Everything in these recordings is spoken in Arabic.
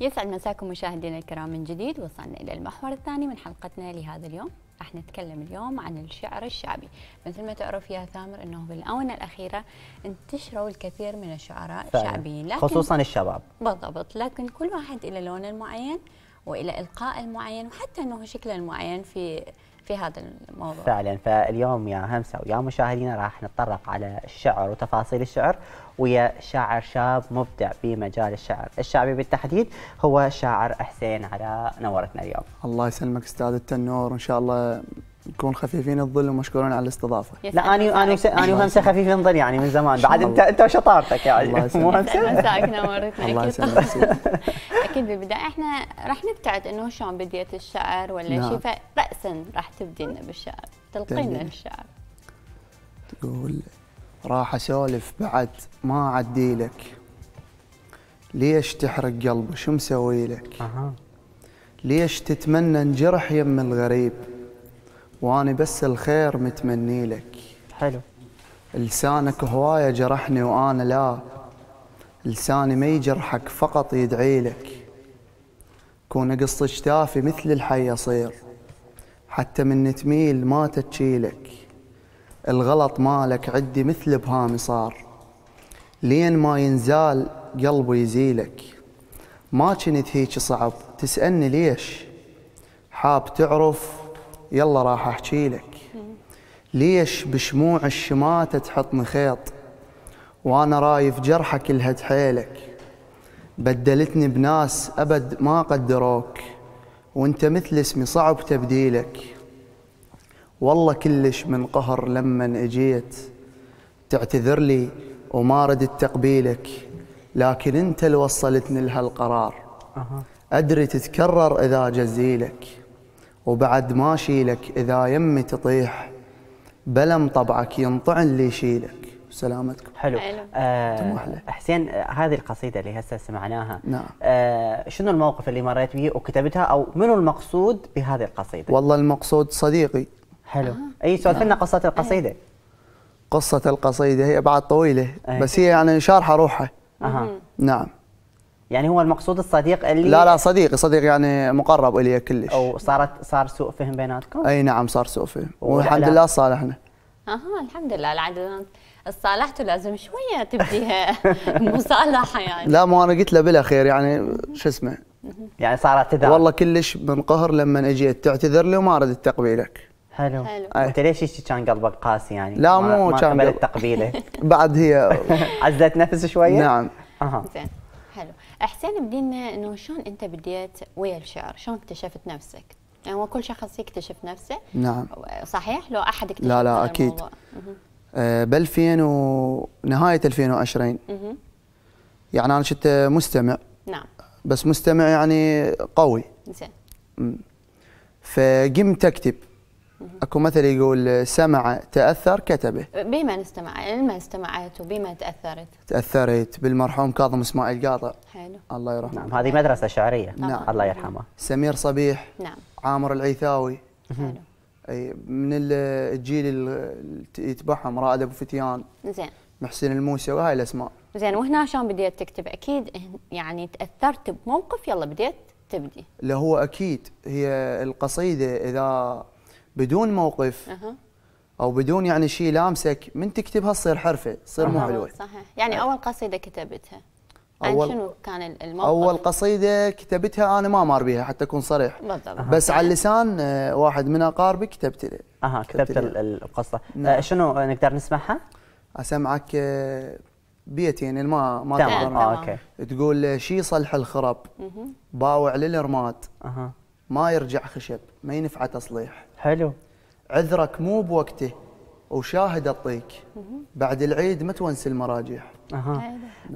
يسعد مساكم مشاهدينا الكرام من جديد وصلنا إلى المحور الثاني من حلقتنا لهذا اليوم راح نتكلم اليوم عن الشعر الشعبي مثل ما تعرف يا ثامر أنه بالآونة الأخيرة انتشروا الكثير من الشعراء الشعبيين لكن خصوصا الشباب بالضبط لكن كل واحد إلى لونه المعين وإلى إلقاء المعين وحتى أنه شكله المعين في في هذا الموضوع فعلا فاليوم يا همسة ويا مشاهدينا راح نتطرق على الشعر وتفاصيل الشعر ويا شاعر شاب مبدع بمجال الشعر الشعبي بالتحديد هو شاعر حسين على نورتنا اليوم الله يسلمك استاذ التنور ان شاء الله نكون خفيفين الظل ومشكورين على الاستضافه لا انا انا انا وهمسه خفيفين الظل يعني من زمان بعد انت انت وشطارتك يعني مو همسه مساك نورتنا الله يسلمك اكيد بالبدايه احنا راح نبتعد انه شلون بديت الشعر ولا نعم. شيء فراسا راح تبدينا بالشعر تلقينا الشعر تقول راح اسولف بعد ما اعدي لك ليش تحرق قلبي شو مسوي لك ليش تتمنى انجرح يم الغريب وأنا بس الخير متمني لك حلو لسانك هواية جرحني وأنا لا لساني ما يجرحك فقط يدعي لك كون قص شتافي مثل الحي يصير حتى من تميل ما تتشيلك الغلط مالك عدي مثل بهامي صار لين ما ينزال قلبي يزيلك ما كنت هيك صعب تسألني ليش حاب تعرف يلا راح احكي لك ليش بشموع الشماتة تحطني خيط وانا رايف جرحك الهد حيلك بدلتني بناس ابد ما قدروك وانت مثل اسمي صعب تبديلك والله كلش من قهر لمن اجيت تعتذر لي وما ردت تقبيلك لكن انت اللي وصلتني لهالقرار ادري تتكرر اذا جزيلك وبعد ما شيلك إذا يمي تطيح بلم طبعك ينطعن لي شيلك سلامتكم حلو آه حسين هذه القصيدة اللي هسه سمعناها نعم آه شنو الموقف اللي مريت به وكتبتها أو منو المقصود بهذه القصيدة والله المقصود صديقي حلو آه. أي سولف لنا نعم. قصة القصيدة قصة القصيدة هي بعد طويلة آه. بس هي يعني شارحة روحها أه. نعم يعني هو المقصود الصديق اللي لا لا صديقي صديق يعني مقرب الي كلش او صارت صار سوء فهم بيناتكم؟ اي نعم صار سوء فهم والحمد لله صالحنا اها الحمد لله العدد صالحته لازم شويه تبديها مصالحه يعني لا ما انا قلت له بلا خير يعني شو اسمه يعني صار اعتذار والله كلش منقهر لما اجيت تعتذر لي وما ردت تقبيلك حلو انت ليش هيك كان قلبك قاسي يعني؟ لا مو كان قبلت تقبيله بعد هي عزت نفس شويه؟ نعم اها زين حلو احسين بدينا انه شلون انت بديت ويا الشعر شلون اكتشفت نفسك يعني هو كل شخص يكتشف نفسه نعم صحيح لو احد اكتشف لا لا اكيد ب 2000 ونهايه 2020 يعني انا كنت مستمع نعم بس مستمع يعني قوي زين فقمت اكتب اكو مثل يقول سمع تاثر كتبه بما استمع لما استمعت وبما تاثرت تاثرت بالمرحوم كاظم اسماعيل قاطع حلو الله يرحمه نعم هذه مدرسه شعريه نعم. نعم الله يرحمه سمير صبيح نعم عامر العيثاوي حلو اي من الجيل اللي يتبعهم رائد ابو فتيان زين محسن الموسى وهاي الاسماء زين وهنا شلون بديت تكتب اكيد يعني تاثرت بموقف يلا بديت تبدي لا هو اكيد هي القصيده اذا بدون موقف أه. او بدون يعني شيء لامسك من تكتبها تصير حرفه تصير مو حلوه صحيح يعني أه. اول قصيده كتبتها يعني أول شنو كان الموقف؟ أول قصيدة كتبتها أنا ما مر بها حتى أكون صريح بالضبط بس على لسان آه، واحد من أقاربي كتبت له أها كتبت, كتبت القصة آه، نعم. شنو نقدر نسمعها؟ أسمعك بيتين يعني ما ما تمام. تمام. تقدر تقول شي صلح الخرب باوع للرماد أها ما يرجع خشب ما ينفع تصليح حلو عذرك مو بوقته وشاهد الطيك بعد العيد ما تونس المراجيح اها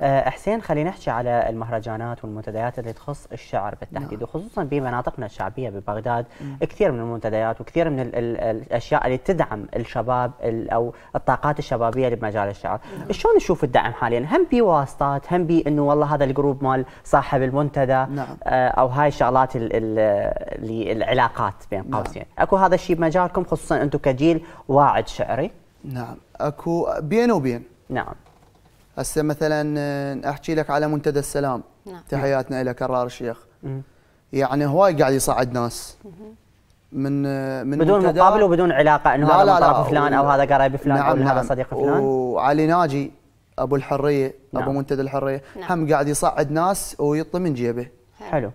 آه حسين خلينا نحكي على المهرجانات والمنتديات اللي تخص الشعر بالتحديد نعم. وخصوصا بمناطقنا الشعبيه ببغداد مم. كثير من المنتديات وكثير من الـ الـ الاشياء اللي تدعم الشباب او الطاقات الشبابيه اللي بمجال الشعر، نعم. شلون نشوف الدعم حاليا؟ هم بواسطات، هم بانه والله هذا الجروب مال صاحب المنتدى نعم. آه، او هاي الشغلات اللي العلاقات بين نعم. قوسين، نعم. اكو هذا الشيء بمجالكم خصوصا انتم كجيل واعد شعري؟ نعم اكو بين وبين نعم هسه مثلا آه، احكي لك على منتدى السلام نعم. تحياتنا الى كرار الشيخ مم. يعني هواي قاعد يصعد ناس مم. من آه، من بدون مقابل وبدون علاقه انه هذا من طرف فلان او هذا قريب فلان نعم او نعم هذا صديق فلان وعلي ناجي ابو الحريه نعم. ابو منتدى الحريه نعم. هم قاعد يصعد ناس ويطي من جيبه حلو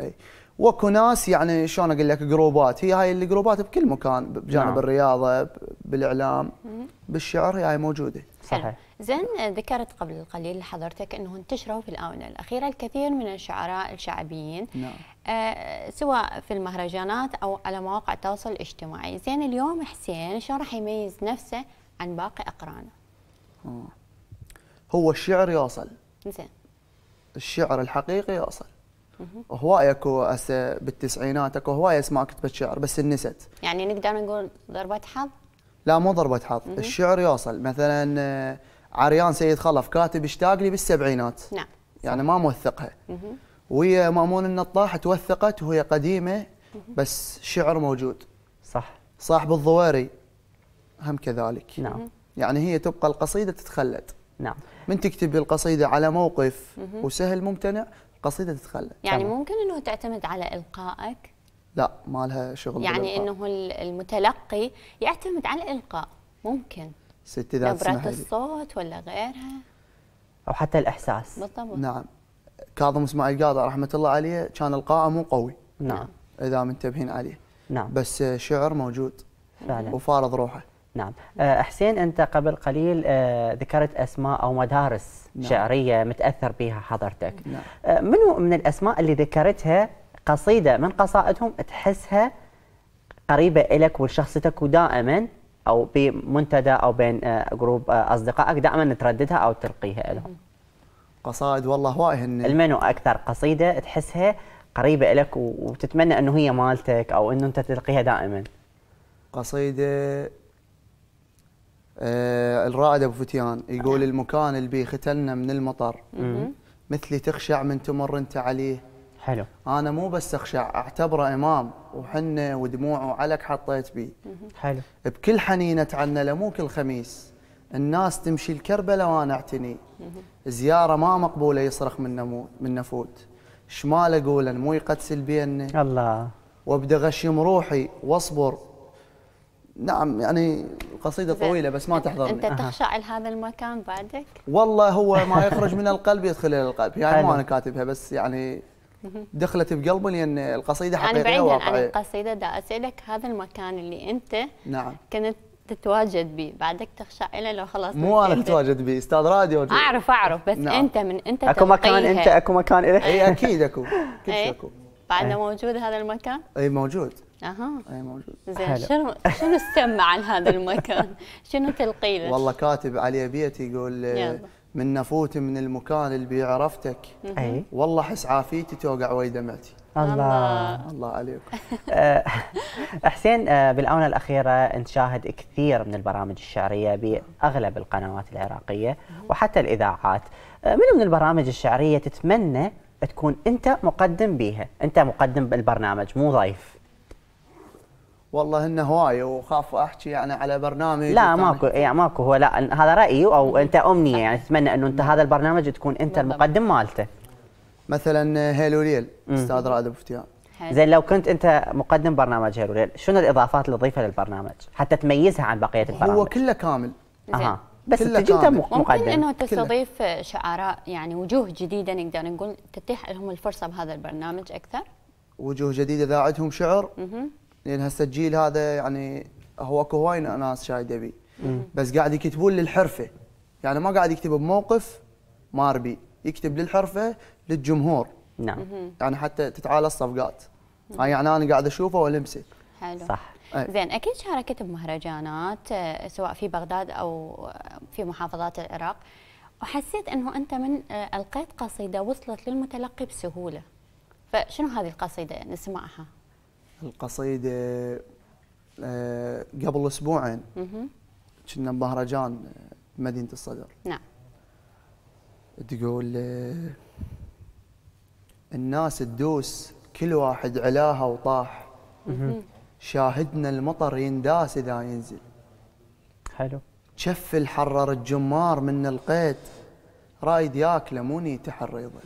اي واكو ناس يعني شلون اقول لك جروبات هي هاي الجروبات بكل مكان بجانب نعم. الرياضه بالاعلام بالشعر هي هاي موجوده صحيح زين ذكرت قبل قليل حضرتك أنه انتشروا في الآونة الأخيرة الكثير من الشعراء الشعبيين نعم. آه، سواء في المهرجانات أو على مواقع التواصل الاجتماعي زين اليوم حسين شو راح يميز نفسه عن باقي أقرانه هو الشعر يوصل زين الشعر الحقيقي يوصل هواي اكو هسه بالتسعينات اكو هواي اسماء كتبت شعر بس نست يعني نقدر نقول ضربة حظ؟ لا مو ضربة حظ، الشعر يوصل مثلا آه، عريان سيد خلف كاتب اشتاق لي بالسبعينات نعم يعني ما موثقها ويا مامون النطاح توثقت وهي قديمه بس شعر موجود صح صاحب الضواري هم كذلك نعم يعني هي تبقى القصيده تتخلد نعم من تكتب القصيده على موقف وسهل ممتنع القصيده تتخلد يعني طبعا. ممكن انه تعتمد على القائك لا ما لها شغل يعني بالإلقاء. انه المتلقي يعتمد على الالقاء ممكن الستات نبرة الصوت ولا غيرها او حتى الاحساس بالضبط نعم كاظم اسماعيل قاضي رحمه الله عليه كان القاء مو قوي نعم اذا منتبهين عليه نعم بس شعر موجود فعلا وفارض روحه نعم أه، حسين انت قبل قليل أه، ذكرت اسماء او مدارس نعم. شعريه متاثر بها حضرتك نعم. أه، منو من الاسماء اللي ذكرتها قصيده من قصائدهم تحسها قريبه لك ولشخصيتك ودائما او بمنتدى او بين جروب آه، آه، اصدقائك دائما ترددها او تلقيها لهم قصائد والله هن المنو اكثر قصيده تحسها قريبه لك وتتمنى انه هي مالتك او انه انت تلقيها دائما قصيده آه الرائد ابو فتيان يقول نعم. المكان اللي بيختلنا من المطر مثلي تخشع من تمر انت عليه حلو انا مو بس اخشع اعتبره امام وحنه ودموعه علىك حطيت بيه حلو بكل حنين اتعنى له مو كل خميس الناس تمشي الكربله وانا اعتني زياره ما مقبوله يصرخ من نمو من نفوت شمال اقول مو يقدس البينه الله وابدا غشيم روحي واصبر نعم يعني قصيده طويله بس ما تحضرني انت تخشع لهذا المكان بعدك والله هو ما يخرج من القلب يدخل الى القلب يعني ما انا كاتبها بس يعني دخلت بقلبي لان القصيده حقيقيه انا بعيدا عن القصيده دا اسالك هذا المكان اللي انت نعم كنت تتواجد به بعدك تخشع له لو خلاص مو انا تتواجد به استاذ راديو جي. اعرف اعرف بس نعم. انت من انت اكو مكان انت اكو مكان لك اي اكيد اكو كل شيء إيه. اكو بعده إيه. موجود هذا المكان؟ اي موجود اها اي موجود زين شنو شنو السمع عن هذا المكان؟ شنو تلقي له؟ والله كاتب عليه بيتي يقول يلا من نفوت من المكان اللي بيعرفتك اي والله احس عافيتي توقع وي دمعتي الله الله عليكم حسين آه، بالاونه الاخيره انت شاهد كثير من البرامج الشعريه باغلب القنوات العراقيه وحتى الاذاعات آه، من من البرامج الشعريه تتمنى تكون انت مقدم بيها انت مقدم بالبرنامج مو ضيف والله انه هواي وخاف احكي يعني على برنامج لا ماكو يعني ماكو هو لا هذا رايي او انت امنيه يعني اتمنى انه انت هذا البرنامج تكون انت المقدم مالته مثلا آه، هيلوليل استاذ رائد بفتيان زين لو كنت انت مقدم برنامج هيلوليل شنو الاضافات اللي تضيفها للبرنامج حتى تميزها عن بقيه البرامج هو كله كامل اها بس تجي انت مقدم ممكن انه تستضيف شعراء يعني وجوه جديده نقدر نقول تتيح لهم الفرصه بهذا البرنامج اكثر وجوه جديده اذا عندهم شعر لان هسه الجيل هذا يعني هو اكو هواي ناس شايده بي بس قاعد يكتبون للحرفه يعني ما قاعد يكتب بموقف ماربي يكتب للحرفه للجمهور نعم يعني حتى تتعالى الصفقات هاي يعني انا قاعد اشوفه والمسه حلو صح أي. زين اكيد شاركت بمهرجانات آه، سواء في بغداد او في محافظات العراق وحسيت انه انت من آه، القيت قصيده وصلت للمتلقي بسهوله فشنو هذه القصيده نسمعها القصيده آه، آه، قبل اسبوعين كنا بمهرجان آه، مدينة الصدر نعم تقول الناس تدوس كل واحد علاها وطاح شاهدنا المطر ينداس اذا ينزل حلو شف حرر الجمار من القيد رايد ياكله مو نيته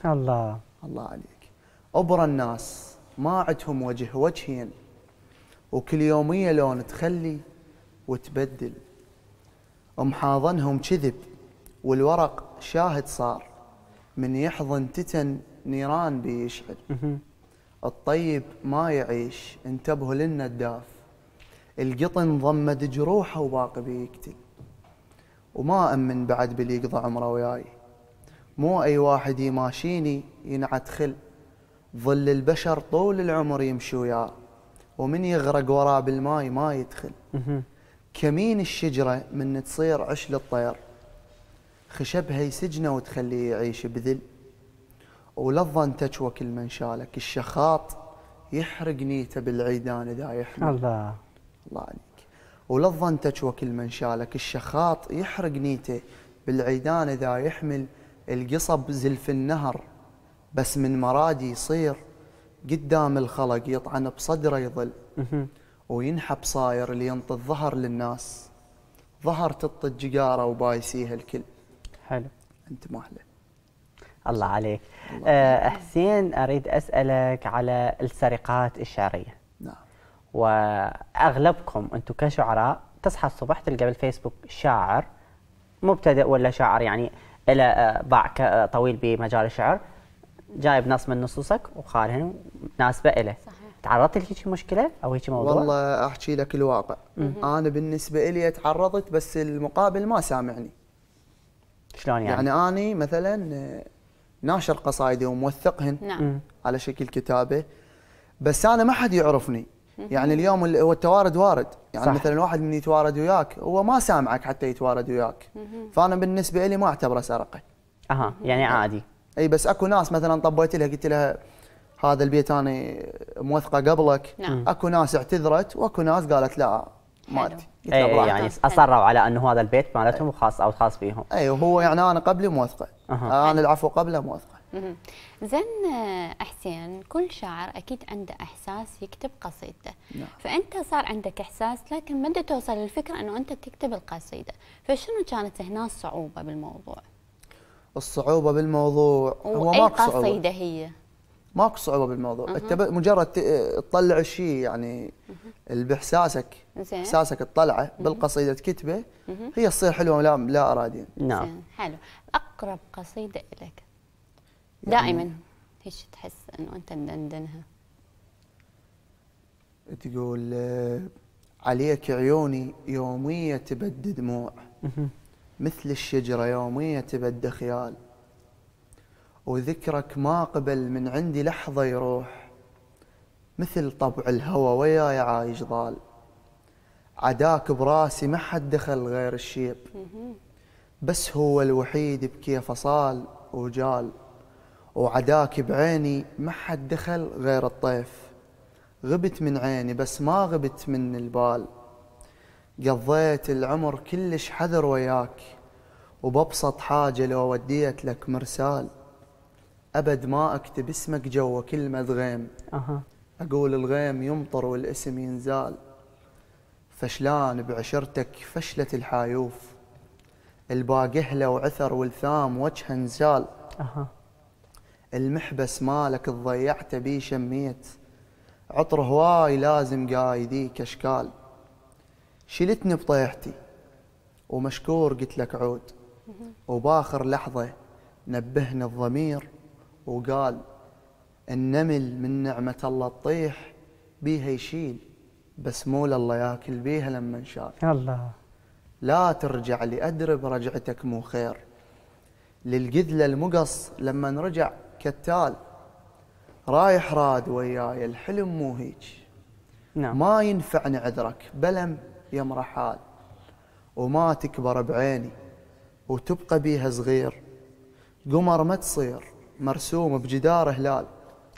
الله الله عليك ابرى الناس ما عندهم وجه وجهين وكل يومية لون تخلي وتبدل محاضنهم كذب والورق شاهد صار من يحضن تتن نيران بيشعل الطيب ما يعيش انتبهوا للنداف القطن ضمد جروحه وباقي بيقتل وما أمن بعد باللي يقضى عمره وياي مو أي واحد يماشيني ينعت خل ظل البشر طول العمر يمشي وياه ومن يغرق وراه بالماي ما يدخل كمين الشجرة من تصير عش للطير خشبها يسجنه وتخليه يعيش بذل ولظة انت كل من شالك الشخاط يحرق نيته بالعيدان إذا يحمل الله الله عليك ولظة انت كل من شالك الشخاط يحرق نيته بالعيدان إذا يحمل القصب زلف النهر بس من مراد يصير قدام الخلق يطعن بصدره يظل وينحب صاير اللي ينطي الظهر للناس ظهر تط الججارة وبايسيها الكل حلو انت مهله الله عليك الله أه حسين اريد اسالك على السرقات الشعريه نعم واغلبكم انتم كشعراء تصحى الصبح تلقى بالفيسبوك شاعر مبتدئ ولا شاعر يعني له آه، باع آه، طويل بمجال الشعر جايب ناس من نصوصك وخالهن مناسبه له صحيح تعرضت لهيك مشكله او هيك موضوع؟ والله احكي لك الواقع مم. انا بالنسبه لي تعرضت بس المقابل ما سامعني شلون يعني؟ يعني اني مثلا آه، ناشر قصائدي وموثقهن نعم. على شكل كتابه بس انا ما حد يعرفني يعني اليوم هو التوارد وارد يعني صح. مثلا واحد من يتوارد وياك هو ما سامعك حتى يتوارد وياك فانا بالنسبه لي ما اعتبره سرقه اها يعني عادي اي بس اكو ناس مثلا طبيت لها قلت لها هذا البيت انا موثقه قبلك نعم. اكو ناس اعتذرت واكو ناس قالت لا ما اي يعني اصروا على انه هذا البيت مالتهم وخاص او خاص فيهم اي وهو يعني انا قبلي موثقه أه. انا العفو قبله موثقه زين آه، حسين كل شاعر اكيد عنده احساس يكتب قصيدته نعم. فانت صار عندك احساس لكن ما توصل للفكره انه انت تكتب القصيده فشنو كانت هنا الصعوبه بالموضوع الصعوبه بالموضوع هو ماكو صعوبه قصيده هي ماكو صعوبه بالموضوع أه. انت مجرد تطلع الشيء يعني اللي باحساسك احساسك تطلعه بالقصيده تكتبه هي تصير حلوه لا لا ارادي نعم حلو اقرب قصيده لك يعني دائما يعني هيك تحس انه انت مدندنها تقول عليك عيوني يوميه تبدد دموع مثل الشجرة يومية تبد خيال وذكرك ما قبل من عندي لحظة يروح مثل طبع الهوى وياي عايش ضال عداك براسي ما حد دخل غير الشيب بس هو الوحيد بكيف صال وجال وعداك بعيني ما حد دخل غير الطيف غبت من عيني بس ما غبت من البال قضيت العمر كلش حذر وياك وببسط حاجة لو وديت لك مرسال أبد ما أكتب اسمك جوا كلمة غيم أه. أقول الغيم يمطر والاسم ينزال فشلان بعشرتك فشلة الحايوف الباقهلة وعثر والثام وجه نزال أه. المحبس مالك ضيعته بيه شميت عطر هواي لازم قايديك أشكال شلتني بطيحتي ومشكور قلت لك عود وباخر لحظة نبهني الضمير وقال النمل من نعمة الله تطيح بيها يشيل بس مو الله ياكل بيها لما انشال الله لا ترجع لأدرب رجعتك مو خير للقذلة المقص لما نرجع كالتال رايح راد وياي الحلم مو هيج نعم. ما ينفع نعذرك بلم يا مرحال وما تكبر بعيني وتبقى بيها صغير قمر ما تصير مرسوم بجدار هلال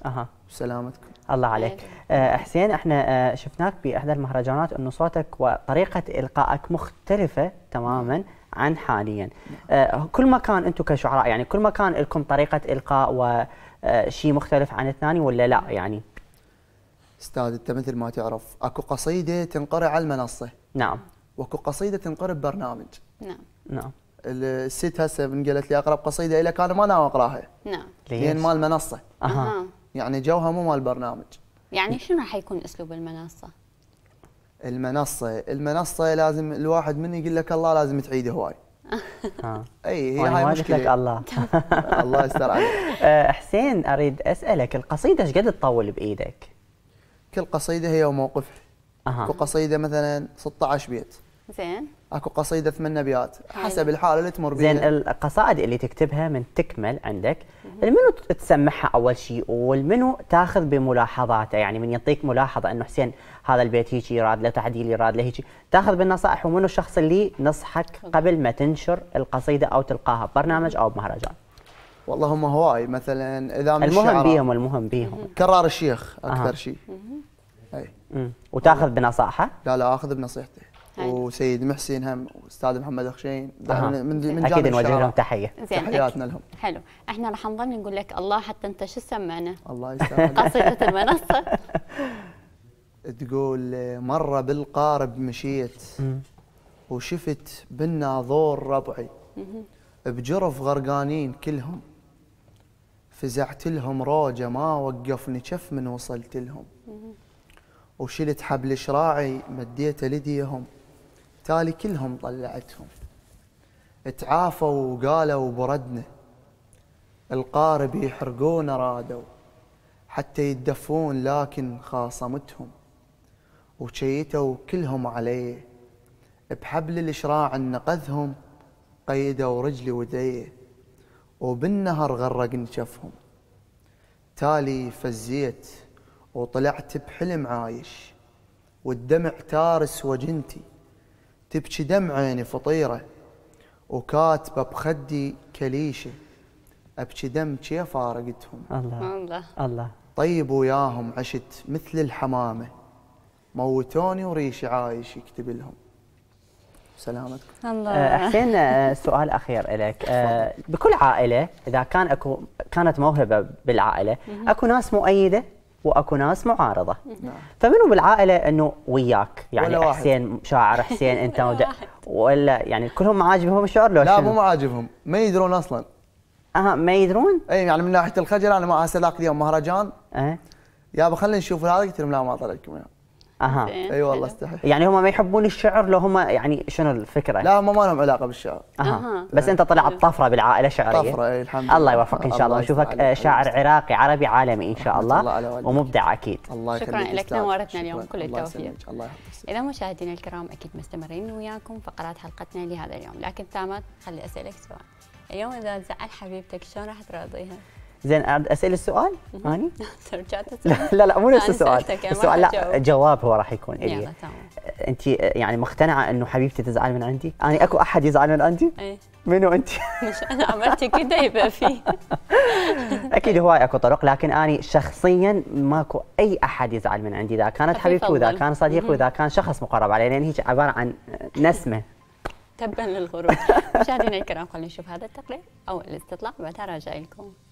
اها سلامتكم الله عليك أه حسين احنا آه، شفناك باحدى المهرجانات انه صوتك وطريقه القائك مختلفه تماما عن حاليا أه كل مكان انتم كشعراء يعني كل مكان لكم طريقه القاء وشيء آه، مختلف عن الثاني ولا لا يعني استاذ انت مثل ما تعرف اكو قصيده تنقرع على المنصه نعم وكو قصيده تنقرب برنامج نعم نعم الست هسه من قالت لي اقرب قصيده لك انا ما ناوي اقراها نعم ليش؟ لان مال منصه اها يعني جوها مو مال برنامج يعني شنو راح يكون اسلوب المنصه؟ المنصه المنصه لازم الواحد من يقول لك الله لازم تعيد هواي آه. اي هي هاي مشكله لك الله الله يستر عليك آه، حسين اريد اسالك القصيده ايش قد تطول بايدك؟ كل قصيده هي وموقفها اكو قصيده مثلا 16 بيت زين اكو قصيده ثمان ابيات حسب الحاله اللي تمر بيها زين القصائد اللي تكتبها من تكمل عندك منو تسمعها اول شيء والمنو تاخذ بملاحظاته يعني من يعطيك ملاحظه انه حسين هذا البيت هيك يراد له تعديل يراد له هيك تاخذ بالنصائح ومنو الشخص اللي نصحك قبل ما تنشر القصيده او تلقاها ببرنامج او بمهرجان والله هم هواي مثلا اذا من المهم بيهم المهم بيهم كرار الشيخ اكثر أه. شيء اي وتاخذ بنصائحه؟ لا لا اخذ بنصيحته وسيد محسن هم واستاذ محمد اخشين أه. من من اكيد نوجه لهم تحيه تحياتنا لهم حلو احنا راح نظل نقول لك الله حتى انت شو سمعنا الله يسلمك قصيده المنصه تقول مره بالقارب مشيت وشفت بالناظور ربعي بجرف غرقانين كلهم فزعت لهم روجه ما وقفني كف من وصلت لهم وشلت حبل شراعي مديته لديهم تالي كلهم طلعتهم تعافوا وقالوا بردنا القارب يحرقون رادوا حتى يدفون لكن خاصمتهم وشيتوا كلهم علي بحبل الإشراع نقذهم قيدوا رجلي وديه وبالنهر غرق نشفهم تالي فزيت وطلعت بحلم عايش والدمع تارس وجنتي تبكي عيني فطيرة وكاتبة بخدي كليشة أبكي دم يا فارقتهم الله الله الله طيب وياهم عشت مثل الحمامة موتوني وريشي عايش يكتب لهم سلامتكم الله آه، حسين آه، سؤال اخير لك آه، بكل عائله اذا كان اكو كانت موهبه بالعائله اكو ناس مؤيده واكو ناس معارضه نعم. فمنو بالعائله انه وياك يعني ولا حسين شاعر حسين انت ولا, ولا يعني كلهم عاجبهم الشعر لو لا مو معاجبهم ما يدرون اصلا اها ما يدرون اي يعني من ناحيه الخجل انا ما هسه اليوم مهرجان أه؟ يابا خلينا نشوف هذا قلت لهم لا ما طلعكم لكم اها اي أيوة والله استحي يعني هم ما يحبون الشعر لو هم يعني شنو الفكره؟ لا هم ما لهم علاقه بالشعر اها بس انت طلعت طفره بالعائله شعريه طفره اي الحمد لله الله يوفقك ان شاء الله اشوفك آه، شاعر عراقي عربي عالمي ان شاء الله, الله ومبدع اكيد الله شكرا لك نورتنا اليوم كل التوفيق الله اذا مشاهدينا الكرام اكيد مستمرين وياكم فقرات حلقتنا لهذا اليوم لكن ثامر خلي اسالك سؤال اليوم اذا زعل حبيبتك شلون راح تراضيها؟ زين اسال السؤال اني؟ رجعت لا لا مو نفس السؤال يعني السؤال لا جواب هو راح يكون الي يلا تمام انت يعني مقتنعه انه حبيبتي تزعل من عندي؟ اني يعني اكو احد يزعل من عندي؟ اي منو انت؟ مش انا عملتي كده يبقى في اكيد هواي اكو طرق لكن اني شخصيا ماكو اي احد يزعل من عندي اذا كانت حبيبتي واذا كان صديقي واذا كان شخص مقرب علي لان هيك عباره عن نسمه تبا للغرور مشاهدينا الكرام خلينا نشوف هذا التقرير او الاستطلاع وبعدها راجع لكم